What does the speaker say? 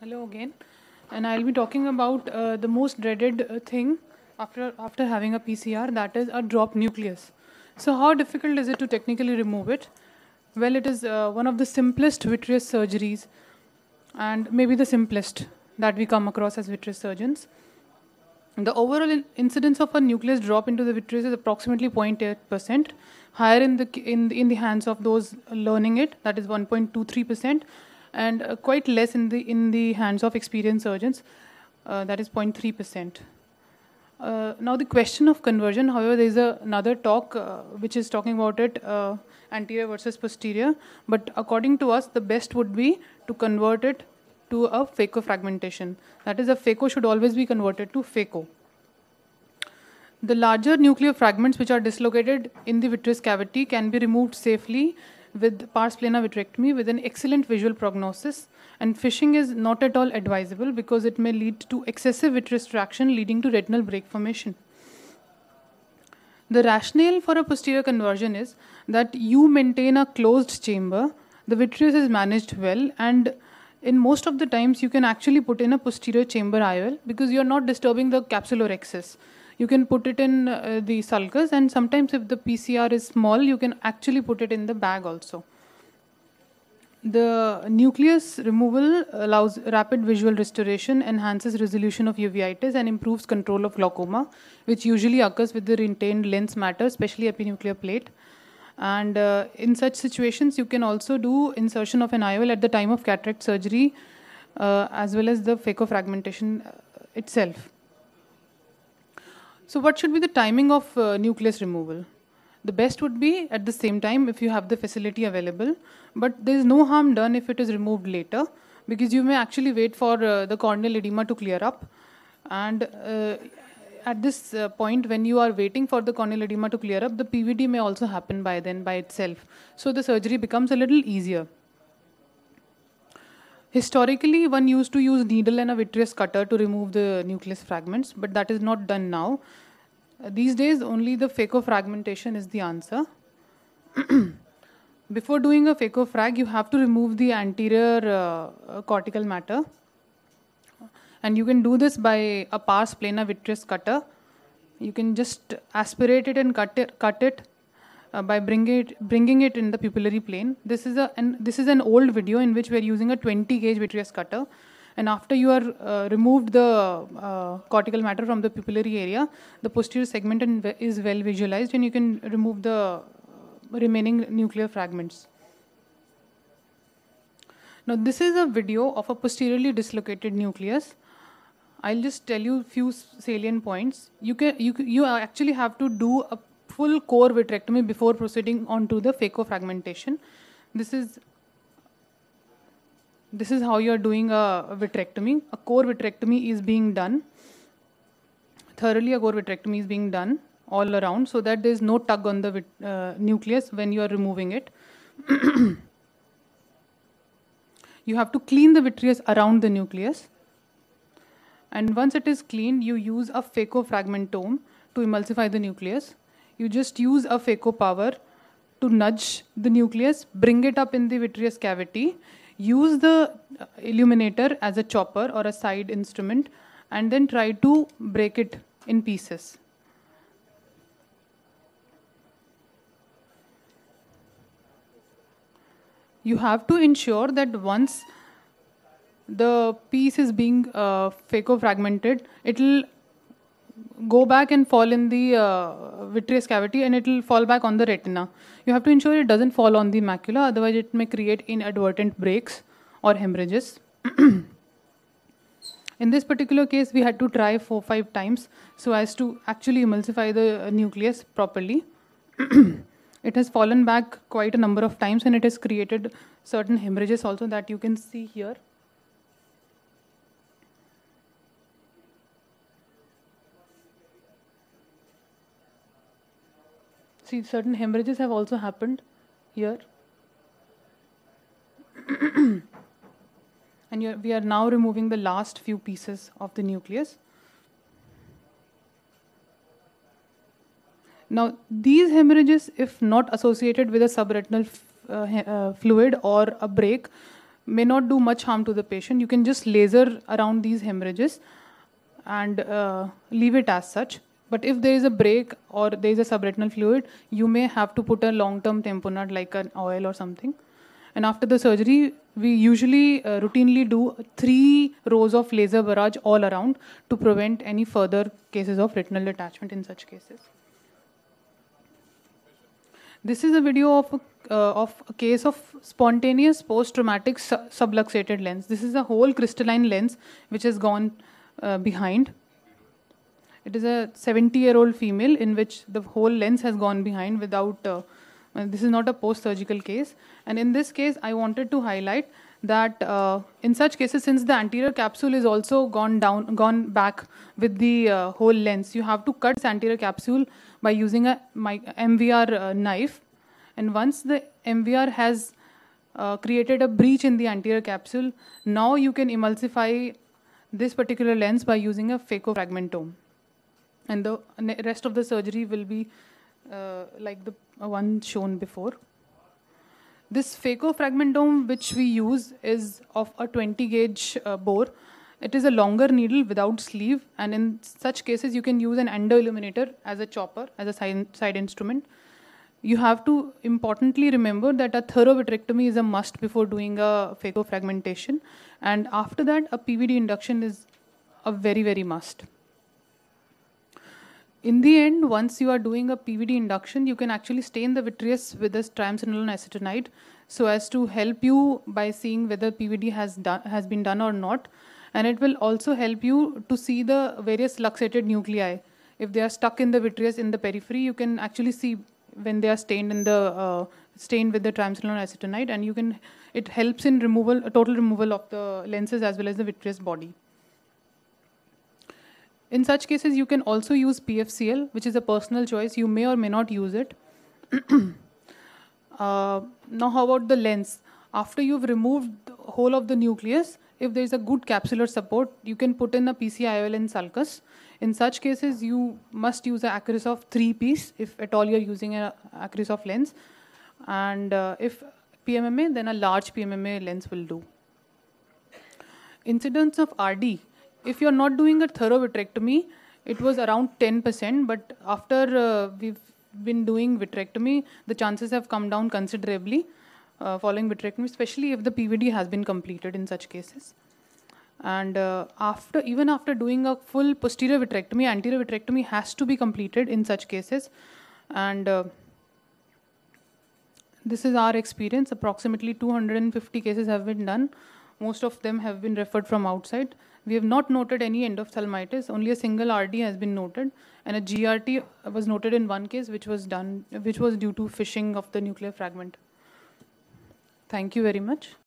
hello again and i'll be talking about uh, the most dreaded uh, thing after after having a pcr that is a drop nucleus so how difficult is it to technically remove it well it is uh, one of the simplest vitreous surgeries and maybe the simplest that we come across as vitreous surgeons the overall in- incidence of a nucleus drop into the vitreous is approximately 0.8% higher in the in the, in the hands of those learning it that is 1.23% and uh, quite less in the in the hands of experienced surgeons. Uh, that is 0.3 percent. Uh, now the question of conversion, however, there is another talk uh, which is talking about it uh, anterior versus posterior. But according to us, the best would be to convert it to a phaco fragmentation. That is, a phaco should always be converted to phaco. The larger nuclear fragments which are dislocated in the vitreous cavity can be removed safely with pars plana vitrectomy with an excellent visual prognosis. And fishing is not at all advisable because it may lead to excessive vitreous traction leading to retinal break formation. The rationale for a posterior conversion is that you maintain a closed chamber, the vitreous is managed well, and in most of the times you can actually put in a posterior chamber IOL because you're not disturbing the capsular excess you can put it in uh, the sulcus and sometimes if the pcr is small you can actually put it in the bag also the nucleus removal allows rapid visual restoration, enhances resolution of uveitis, and improves control of glaucoma, which usually occurs with the retained lens matter, especially epinuclear plate. And uh, in such situations, you can also do insertion of an IOL at the time of cataract surgery, uh, as well as the phaco fragmentation uh, itself. So, what should be the timing of uh, nucleus removal? The best would be at the same time if you have the facility available, but there is no harm done if it is removed later because you may actually wait for uh, the corneal edema to clear up. And uh, at this uh, point, when you are waiting for the corneal edema to clear up, the PVD may also happen by then by itself. So the surgery becomes a little easier. Historically, one used to use needle and a vitreous cutter to remove the nucleus fragments, but that is not done now. these days, only the phaco-fragmentation is the answer. Before doing a phaco-frag, you have to remove the anterior uh, uh, cortical matter. And you can do this by a pars plana vitreous cutter. You can just aspirate it and cut it, cut it uh, by bring it, bringing it in the pupillary plane. This is, a, an, this is an old video in which we are using a 20 gauge vitreous cutter. And after you are uh, removed the uh, cortical matter from the pupillary area, the posterior segment is well visualized and you can remove the uh, remaining nuclear fragments. Now this is a video of a posteriorly dislocated nucleus. I'll just tell you few salient points. You can you you actually have to do a full core vitrectomy before proceeding on to the phaco-fragmentation. This is this is how you are doing a vitrectomy. A core vitrectomy is being done. Thoroughly, a core vitrectomy is being done all around so that there is no tug on the uh, nucleus when you are removing it. you have to clean the vitreous around the nucleus. And once it is cleaned, you use a fragmentome to emulsify the nucleus. You just use a phaco power to nudge the nucleus, bring it up in the vitreous cavity, use the illuminator as a chopper or a side instrument, and then try to break it in pieces. You have to ensure that once the piece is being uh, phaco fragmented, it'll go back and fall in the uh, vitreous cavity and it will fall back on the retina. You have to ensure it doesn't fall on the macula, otherwise, it may create inadvertent breaks or hemorrhages. in this particular case, we had to try four five times so as to actually emulsify the uh, nucleus properly. it has fallen back quite a number of times and it has created certain hemorrhages also that you can see here. See, certain hemorrhages have also happened here. and we are now removing the last few pieces of the nucleus. Now, these hemorrhages, if not associated with a subretinal uh, uh, fluid or a break, may not do much harm to the patient. You can just laser around these hemorrhages and uh, leave it as such. But if there is a break or there is a subretinal fluid, you may have to put a long-term tamponade like an oil or something. And after the surgery, we usually uh, routinely do three rows of laser barrage all around to prevent any further cases of retinal detachment in such cases. This is a video of a, uh, of a case of spontaneous post-traumatic su subluxated lens. This is a whole crystalline lens which has gone uh, behind. It is a 70-year-old female in which the whole lens has gone behind without, uh, this is not a post-surgical case. And in this case, I wanted to highlight that uh, in such cases, since the anterior capsule is also gone down, gone back with the uh, whole lens, you have to cut the anterior capsule by using a MVR uh, knife. And once the MVR has uh, created a breach in the anterior capsule, now you can emulsify this particular lens by using a phaco fragmentome and the rest of the surgery will be uh, like the one shown before. This phaco which we use is of a 20 gauge uh, bore. It is a longer needle without sleeve and in such cases you can use an endo illuminator as a chopper, as a side, side instrument. You have to importantly remember that a thorough vitrectomy is a must before doing a phaco and after that a PVD induction is a very very must in the end, once you are doing a PVD induction, you can actually stain the vitreous with this triamcinolone acetonide so as to help you by seeing whether PVD has, done, has been done or not. And it will also help you to see the various luxated nuclei. If they are stuck in the vitreous in the periphery, you can actually see when they are stained in the uh, stained with the triamcinolone acetonide and you can it helps in removal total removal of the lenses as well as the vitreous body in such cases, you can also use PFCL, which is a personal choice. You may or may not use it. uh, now, how about the lens? After you've removed the whole of the nucleus, if there is a good capsular support, you can put in a PCIOL in sulcus. In such cases, you must use an of 3-piece if at all you're using an of lens. And uh, if PMMA, then a large PMMA lens will do. Incidence of RD if you're not doing a thorough vitrectomy, it was around 10%, but after uh, we've been doing vitrectomy, the chances have come down considerably uh, following vitrectomy, especially if the PVD has been completed in such cases. And uh, after, even after doing a full posterior vitrectomy, anterior vitrectomy has to be completed in such cases. And uh, this is our experience. Approximately 250 cases have been done most of them have been referred from outside. We have not noted any endophthalmitis. Only a single RD has been noted, and a GRT was noted in one case, which was done, which was due to fishing of the nuclear fragment. Thank you very much.